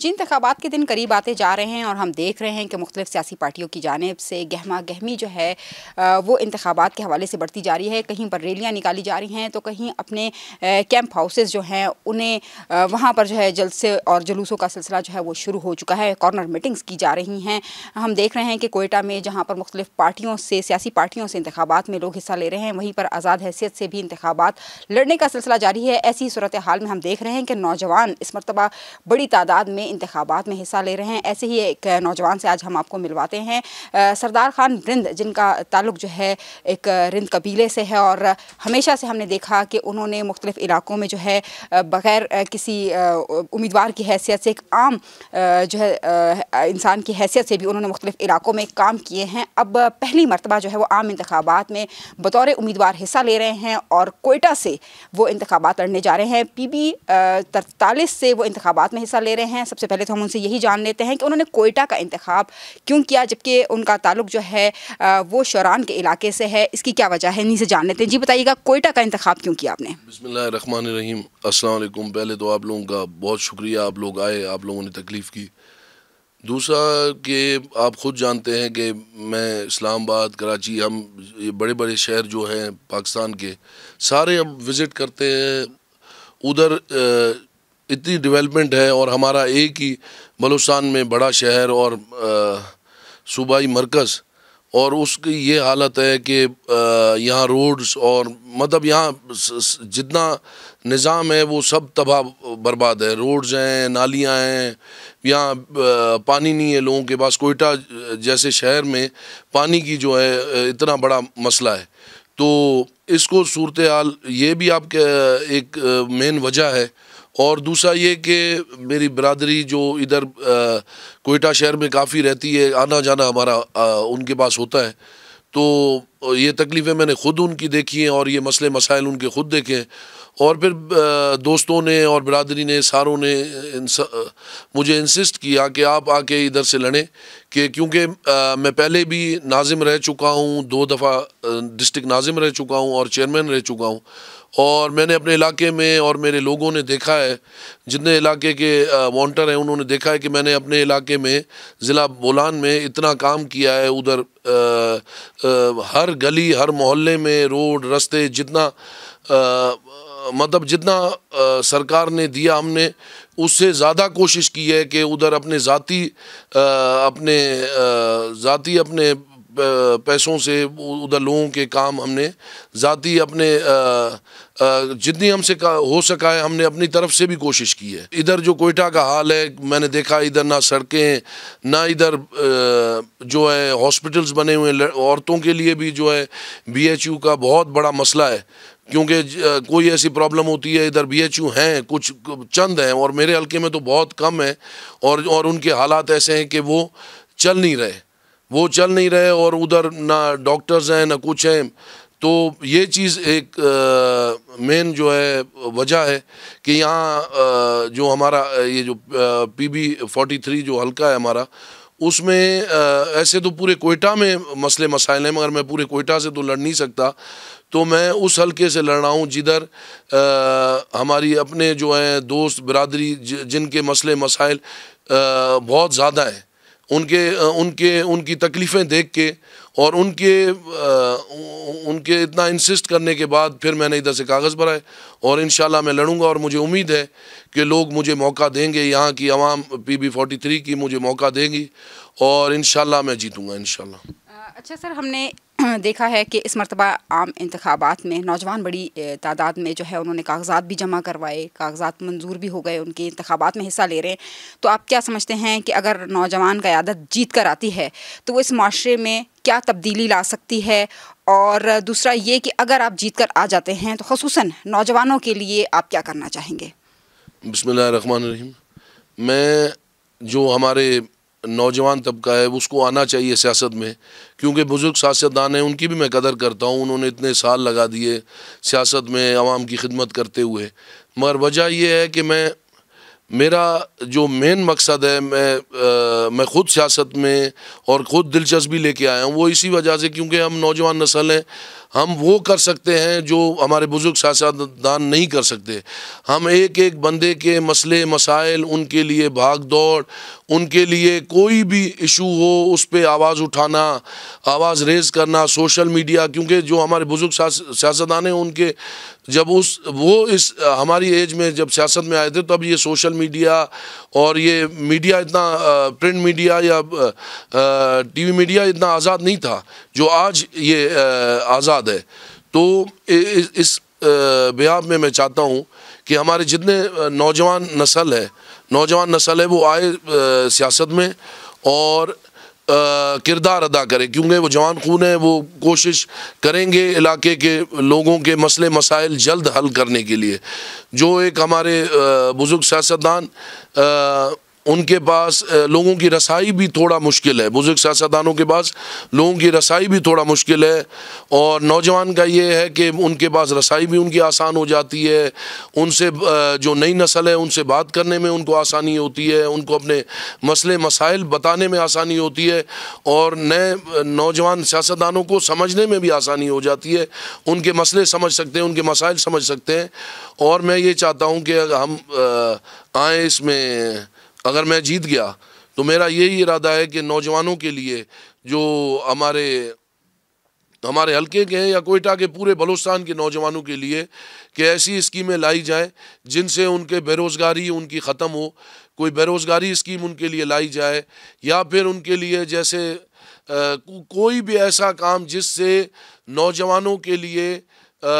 जिन इंतबात के दिन करीब आते जा रहे हैं और हम देख रहे हैं कि मुख्तु सियासी पार्टियों की जानब से गहमा गहमी जो है वो इंतबात के हवाले से बढ़ती जा रही है कहीं पर रैलियाँ निकाली जा रही हैं तो कहीं अपने कैंप हाउसेज जो हैं उन्हें वहाँ पर जो है जलसे और जुलूसों का सिलसिला जो है वो शुरू हो चुका है कॉर्नर मीटिंग्स की जा रही हैं हम देख रहे हैं कि कोयटा में जहाँ पर मुख्तलिफ पार्टियों से सियासी पार्टियों से इंतबात में लोग हिस्सा ले रहे हैं वहीं पर आज़ाद हैसियत से भी इंतबात लड़ने का सिलसिला जारी है ऐसी सूरत हाल में हम देख रहे हैं कि नौजवान इस मरतबा बड़ी तादाद में इंतबात में हिस्सा ले रहे हैं ऐसे ही एक नौजवान से आज हम आपको मिलवाते हैं सरदार खान रिंद जिनका ताल्लुक जो है एक रिंद कबीले से है और हमेशा से हमने देखा कि उन्होंने मुख्तलिफ़ इलाक़ों में जो है बग़ैर किसी उम्मीदवार की हैसियत से एक आम जो है इंसान की हैसियत से भी उन्होंने मुख्तलिफ़ इलाक़ों में काम किए हैं अब पहली मरतबा जो है वो आम इंतबात में बतौर उम्मीदवार हिस्सा ले रहे हैं और कोयटा से वो इंतबात लड़ने जा रहे हैं पी बी तरतालीस से वो इंतबात में हिस्सा ले रहे हैं सबसे पहले तो हम उनसे यही जान लेते हैं कि उन्होंने कोयटा का इंतखब क्यों किया जबकि उनका ताल्लुक जो है वो शौरान के इलाके से है इसकी क्या वजह है इन्हीं से जान लेते हैं जी बताइएगा कोयटा का इंतखब क्यों किया आपने बसमीम असलम पहले तो आप लोगों का बहुत शुक्रिया आप लोग आए आप लोगों ने तकलीफ़ की दूसरा कि आप ख़ुद जानते हैं कि मैं इस्लामाबाद कराची हम ये बड़े बड़े शहर जो हैं पाकिस्तान के सारे हम विज़िट करते हैं उधर इतनी डेवलपमेंट है और हमारा एक ही बलूचिस्तान में बड़ा शहर और सूबाई मरकज़ और उसकी ये हालत है कि यहाँ रोड्स और मतलब यहाँ जितना निज़ाम है वो सब तबाह बर्बाद है रोड्स हैं नालियाँ हैं यहाँ पानी नहीं है लोगों के पास कोयटा जैसे शहर में पानी की जो है इतना बड़ा मसला है तो इसको सूरत हाल ये भी आपके एक मेन वजह है और दूसरा ये कि मेरी बरदरी जो इधर कोयटा शहर में काफ़ी रहती है आना जाना हमारा आ, उनके पास होता है तो ये तकलीफ़ें मैंने ख़ुद उनकी देखी हैं और ये मसले मसाइल उनके ख़ुद देखे हैं और फिर दोस्तों ने और बरदरी ने सारों ने इंस, मुझे इंसिस्ट किया कि आप आके इधर से लड़ें कि क्योंकि मैं पहले भी नाजिम रह चुका हूँ दो दफ़ा डिस्ट्रिक्ट नाजिम रह चुका हूँ और चेयरमैन रह चुका हूँ और मैंने अपने इलाके में और मेरे लोगों ने देखा है जितने इलाके के वॉन्टर हैं उन्होंने देखा है कि मैंने अपने इलाके में ज़िला बोलान में इतना काम किया है उधर हर गली हर मोहल्ले में रोड रास्ते जितना आ, मतलब जितना आ, सरकार ने दिया हमने उससे ज़्यादा कोशिश की है कि उधर अपने ज़ाती अपने ज़ाती अपने पैसों से उधर लोगों के काम हमने ज़ाती अपने जितनी हमसे हो सका है हमने अपनी तरफ से भी कोशिश की है इधर जो कोयटा का हाल है मैंने देखा इधर ना सड़कें ना इधर जो है हॉस्पिटल्स बने हुए हैं औरतों के लिए भी जो है बीएचयू का बहुत बड़ा मसला है क्योंकि कोई ऐसी प्रॉब्लम होती है इधर बी एच यू हैं कुछ चंद हैं और मेरे हल्के में तो बहुत कम है और और उनके हालात ऐसे हैं कि वो चल नहीं रहे वो चल नहीं रहे और उधर ना डॉक्टर्स हैं ना कुछ हैं तो ये चीज़ एक मेन जो है वजह है कि यहाँ जो हमारा ये जो पी बी फोर्टी थ्री जो हल्का है हमारा उसमें ऐसे तो पूरे कोयटा में मसले मसाइल हैं मगर मैं पूरे कोयटा से तो लड़ नहीं सकता तो मैं उस हल्के से लड़ रहा हूँ जिधर हमारी अपने जो हैं दोस्त बरदरी जिनके मसले मसाइल बहुत ज़्यादा हैं उनके उनके उनकी तकलीफ़ें देख के और उनके उनके इतना इंसिस्ट करने के बाद फिर मैंने इधर से कागज़ भराए और इन मैं लड़ूंगा और मुझे उम्मीद है कि लोग मुझे मौका देंगे यहाँ की आवाम पी बी फोर्टी थ्री की मुझे मौका देंगी और इन मैं जीतूँगा इन अच्छा सर हमने देखा है कि इस मरतबा आम इंतबात में नौजवान बड़ी तादाद में जो है उन्होंने कागजात भी जमा करवाए कागजात मंजूर भी हो गए उनके इंतबात में हिस्सा ले रहे हैं तो आप क्या समझते हैं कि अगर नौजवान क़्यादत जीत कर आती है तो वो इस माशरे में क्या तब्दीली ला सकती है और दूसरा ये कि अगर आप जीत कर आ जाते हैं तो खसूस नौजवानों के लिए आप क्या करना चाहेंगे बसमिल मैं जो हमारे नौजवान तबका है उसको आना चाहिए सियासत में क्योंकि बुज़ुर्ग सियासतदान हैं उनकी भी मैं कदर करता हूँ उन्होंने इतने साल लगा दिए सियासत में आवाम की खिदमत करते हुए मगर वजह यह है कि मैं मेरा जो मेन मकसद है मैं आ, मैं ख़ुद सियासत में और ख़ुद दिलचस्पी लेके आया हूँ वो इसी वजह से क्योंकि हम नौजवान नस्ल हैं हम वो कर सकते हैं जो हमारे बुज़ुर्ग सासदान नहीं कर सकते हम एक एक बंदे के मसले मसाइल उनके लिए भाग दौड़ उनके लिए कोई भी इशू हो उस पर आवाज़ उठाना आवाज़ रेज़ करना सोशल मीडिया क्योंकि जो हमारे बुज़ुर्ग सियासतदान हैं उनके जब उस वो इस हमारी एज में जब सियासत में आए थे तब ये सोशल मीडिया और ये मीडिया इतना प्रिंट मीडिया या टीवी मीडिया इतना आज़ाद नहीं था जो आज ये आज़ाद बात है तो इस, इस में मैं चाहता हूँ कि हमारे जितने नौजवान नस्ल है नौजवान नस्ल है वो आए सियासत में और किरदार अदा करें क्योंकि वो जवान खून है वो कोशिश करेंगे इलाके के लोगों के मसले मसाइल जल्द हल करने के लिए जो एक हमारे बुज़ुर्ग सियासतदान उनके पास लोगों की रसाई भी थोड़ा मुश्किल है बुज़ुर्ग सियासतदानों के पास लोगों की रसाई भी थोड़ा मुश्किल है और नौजवान का ये है कि उनके पास रसाई भी उनकी आसान हो जाती है उनसे जो नई नस्ल है उनसे बात करने में उनको आसानी होती है उनको अपने मसले मसाइल बताने में आसानी होती है और नए नौजवान सियासतदानों को समझने में भी आसानी हो जाती है उनके मसले समझ सकते हैं उनके मसाइल समझ सकते हैं और मैं ये चाहता हूँ कि हम आए इसमें अगर मैं जीत गया तो मेरा यही इरादा है कि नौजवानों के लिए जो हमारे हमारे हलके के हैं या कोयटा के पूरे बलोचस्तान के नौजवानों के लिए कि ऐसी स्कीमें लाई जाएं जिनसे उनके बेरोज़गारी उनकी ख़त्म हो कोई बेरोज़गारी स्कीम उनके लिए लाई जाए या फिर उनके लिए जैसे आ, कोई भी ऐसा काम जिससे नौजवानों के लिए आ,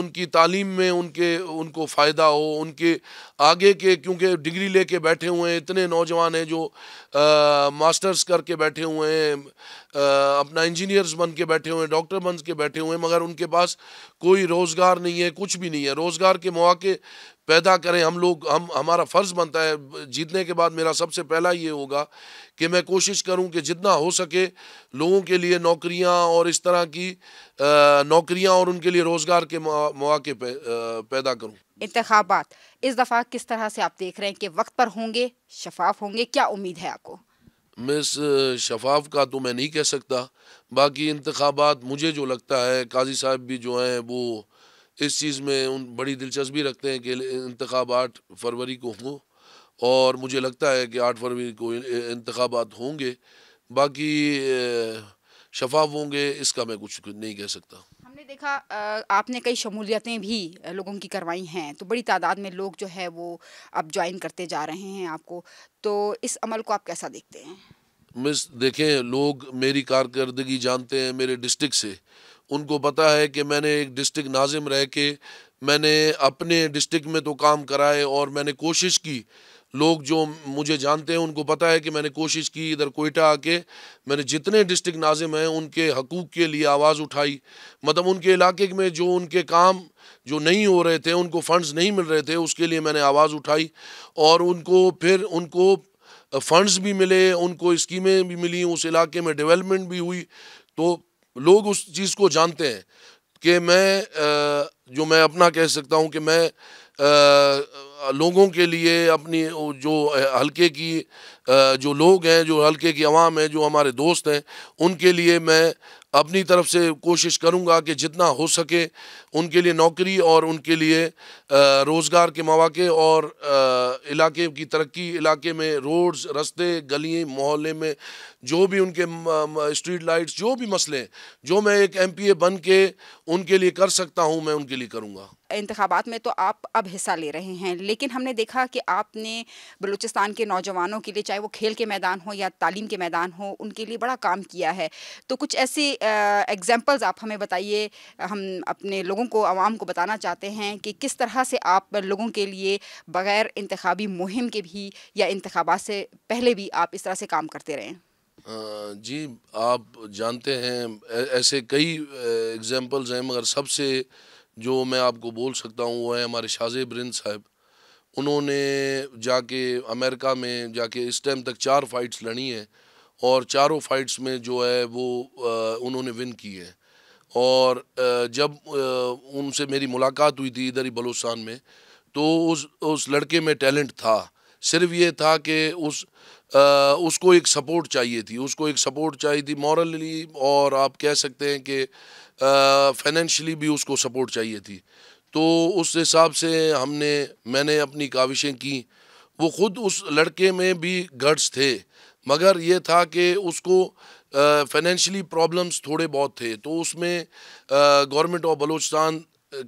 उनकी तालीम में उनके उनको फ़ायदा हो उनके आगे के क्योंकि डिग्री लेके बैठे हुए हैं इतने नौजवान हैं जो आ, मास्टर्स करके बैठे हुए हैं अपना इंजीनियर्स बन के बैठे हुए हैं डॉक्टर बन के बैठे हुए हैं मगर उनके पास कोई रोज़गार नहीं है कुछ भी नहीं है रोज़गार के मौके पैदा करें हम लोग हम हमारा फ़र्ज़ बनता है जीतने के बाद मेरा सबसे पहला ये होगा कि मैं कोशिश करूं कि जितना हो सके लोगों के लिए नौकरियां और इस तरह की नौकरियां और उनके लिए रोज़गार के मौके पैदा करूं इंतबात इस दफ़ा किस तरह से आप देख रहे हैं कि वक्त पर होंगे शफाफ होंगे क्या उम्मीद है आपको मिस शफाफ का तो मैं नहीं कह सकता बाकी इंतबात मुझे जो लगता है काजी साहब भी जो हैं वो इस चीज़ में उन बड़ी दिलचस्पी रखते हैं कि इंतबात आठ फरवरी को हों और मुझे लगता है कि आठ फरवरी को इंतबात होंगे बाकी शफाफ होंगे इसका मैं कुछ नहीं कह सकता देखा आपने कई शमूलियतें भी लोगों की करवाई हैं तो बड़ी तादाद में लोग जो है वो अब ज्वाइन करते जा रहे हैं आपको तो इस अमल को आप कैसा देखते हैं मिस देखें लोग मेरी कारकर्दगी जानते हैं मेरे डिस्ट्रिक्ट से उनको पता है कि मैंने एक डिस्ट्रिक्ट नाजिम रह के मैंने अपने डिस्ट्रिक्ट में तो काम कराए और मैंने कोशिश की लोग जो मुझे जानते हैं उनको पता है कि मैंने कोशिश की इधर कोयटा आके मैंने जितने डिस्ट्रिक्ट नाजिम हैं उनके हकूक़ के लिए आवाज़ उठाई मतलब उनके इलाके में जो उनके काम जो नहीं हो रहे थे उनको फ़ंड्स नहीं मिल रहे थे उसके लिए मैंने आवाज़ उठाई और उनको फिर उनको फ़ंड्स भी मिले उनको स्कीमें भी मिली उस इलाके में डेवलपमेंट भी हुई तो लोग उस चीज़ को जानते हैं कि मैं जो मैं अपना कह सकता हूँ कि मैं लोगों के लिए अपनी जो हल्के की जो लोग हैं जो हल्के की आवाम है जो हमारे दोस्त हैं उनके लिए मैं अपनी तरफ से कोशिश करूंगा कि जितना हो सके उनके लिए नौकरी और उनके लिए रोज़गार के मौाक़े और इलाके की तरक्की इलाके में रोड्स रस्ते गली मोहल्ले में जो भी उनके स्ट्रीट लाइट्स जो भी मसले हैं जो मैं एक एम पी ए बन के उनके लिए कर सकता हूँ मैं उनके लिए करूँगा इंतबात में तो आप अब हिस्सा ले रहे हैं लेकिन हमने देखा कि आपने बलूचिस्तान के नौजवानों के लिए चाहे वो खेल के मैदान हो या तालीम के मैदान हो उनके लिए बड़ा काम किया है तो कुछ ऐसे एग्जाम्पल्स आप हमें बताइए हम अपने लोगों को आवाम को बताना चाहते हैं कि किस तरह से आप लोगों के लिए बग़ैर इंतबी मुहिम के भी या इंतबात से पहले भी आप इस तरह से काम करते रहें जी आप जानते हैं ऐसे कई एग्जाम्पल्स हैं मगर सबसे जो मैं आपको बोल सकता हूँ वो है हमारे शाहजे ब्रिंद साहब उन्होंने जाके अमेरिका में जाके इस टाइम तक चार फाइट्स लड़ी हैं और चारों फाइट्स में जो है वो उन्होंने विन की है और जब उनसे मेरी मुलाकात हुई थी इधर ही बलोचान में तो उस उस लड़के में टैलेंट था सिर्फ ये था कि उस आ, उसको एक सपोर्ट चाहिए थी उसको एक सपोर्ट चाहिए थी मॉरली और आप कह सकते हैं कि फाइनेंशली भी उसको सपोर्ट चाहिए थी तो उस हिसाब से हमने मैंने अपनी काविशें की वो ख़ुद उस लड़के में भी गर्ड्स थे मगर ये था कि उसको फाइनेंशली प्रॉब्लम्स थोड़े बहुत थे तो उसमें गवर्नमेंट ऑफ बलोचिस्तान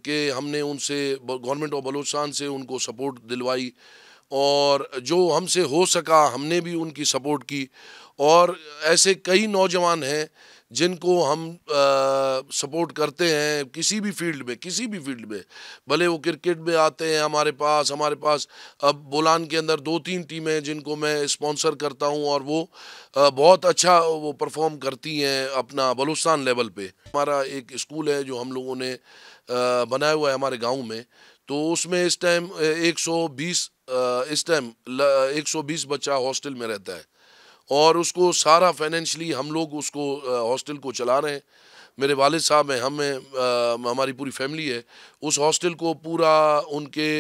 के हमने उनसे गवर्नमेंट ऑफ बलोचिस्तान से उनको सपोर्ट दिलवाई और जो हमसे हो सका हमने भी उनकी सपोर्ट की और ऐसे कई नौजवान हैं जिनको हम आ, सपोर्ट करते हैं किसी भी फील्ड में किसी भी फील्ड में भले वो क्रिकेट में आते हैं हमारे पास हमारे पास अब बोलान के अंदर दो तीन टीमें हैं जिनको मैं स्पॉन्सर करता हूँ और वो आ, बहुत अच्छा वो परफॉर्म करती हैं अपना बलुस्तान लेवल पे हमारा एक स्कूल है जो हम लोगों ने आ, बनाया हुआ है हमारे गाँव में तो उसमें इस टाइम एक इस टाइम एक बच्चा हॉस्टल में रहता है और उसको सारा फाइनेंशली हम लोग उसको हॉस्टल को चला रहे हैं मेरे वालिद साहब हैं हमें हमारी पूरी फैमिली है उस हॉस्टल को पूरा उनके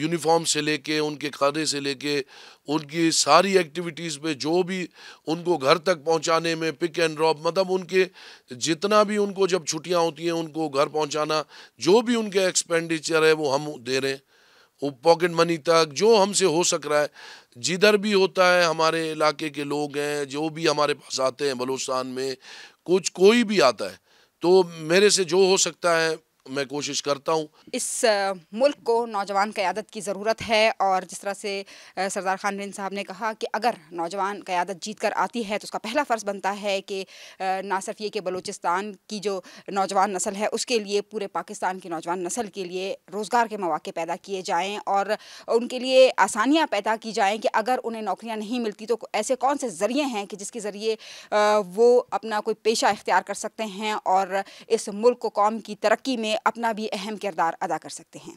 यूनिफॉर्म से लेके उनके खाने से लेके उनकी सारी एक्टिविटीज़ पे जो भी उनको घर तक पहुंचाने में पिक एंड ड्रॉप मतलब उनके जितना भी उनको जब छुट्टियां होती हैं उनको घर पहुंचाना जो भी उनके एक्सपेंडिचर है वो हम दे रहे हैं वो पॉकेट मनी तक जो हमसे हो सक रहा है जिधर भी होता है हमारे इलाके के लोग हैं जो भी हमारे पास आते हैं बलोचस्तान में कुछ कोई भी आता है तो मेरे से जो हो सकता है मैं कोशिश करता हूँ इस मुल्क को नौजवान क़्यादत की ज़रूरत है और जिस तरह से सरदार खान बिन साहब ने कहा कि अगर नौजवान क़्यादत जीत कर आती है तो उसका पहला फ़र्ज़ बनता है कि ना सिर्फ ये कि बलूचिस्तान की जो नौजवान नस्ल है उसके लिए पूरे पाकिस्तान की नौजवान नस्ल के लिए रोज़गार के मौाक़े पैदा किए जाएँ और उनके लिए आसानियाँ पैदा की जाएँ कि अगर उन्हें नौकरियाँ नहीं मिलती तो ऐसे कौन से ज़रिए हैं कि जिसके ज़रिए वो अपना कोई पेशा इख्तियार कर सकते हैं और इस मुल्क को कौम की तरक्की में अपना भी अहम किरदार अदा कर सकते हैं